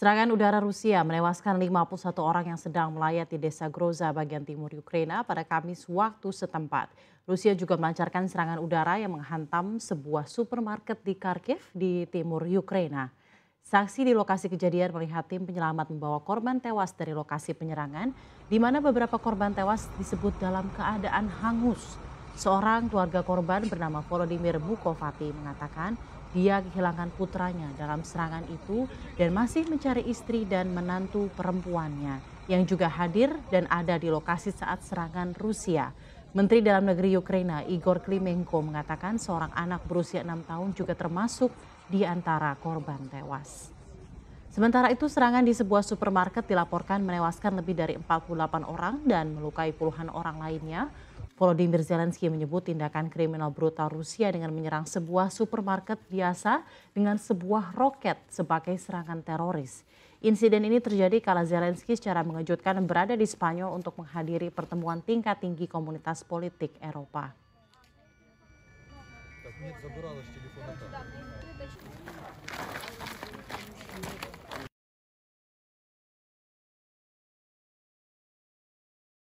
Serangan udara Rusia menewaskan 51 orang yang sedang melayat di desa Groza bagian timur Ukraina pada Kamis waktu setempat. Rusia juga melancarkan serangan udara yang menghantam sebuah supermarket di Kharkiv di timur Ukraina. Saksi di lokasi kejadian melihat tim penyelamat membawa korban tewas dari lokasi penyerangan, di mana beberapa korban tewas disebut dalam keadaan hangus. Seorang keluarga korban bernama Volodymyr Bukovati mengatakan dia kehilangan putranya dalam serangan itu dan masih mencari istri dan menantu perempuannya yang juga hadir dan ada di lokasi saat serangan Rusia. Menteri Dalam Negeri Ukraina Igor Klimenko mengatakan seorang anak berusia enam tahun juga termasuk di antara korban tewas. Sementara itu serangan di sebuah supermarket dilaporkan menewaskan lebih dari 48 orang dan melukai puluhan orang lainnya Volodymyr Zelensky menyebut tindakan kriminal brutal Rusia dengan menyerang sebuah supermarket biasa dengan sebuah roket sebagai serangan teroris. Insiden ini terjadi kala Zelensky secara mengejutkan berada di Spanyol untuk menghadiri pertemuan tingkat tinggi komunitas politik Eropa.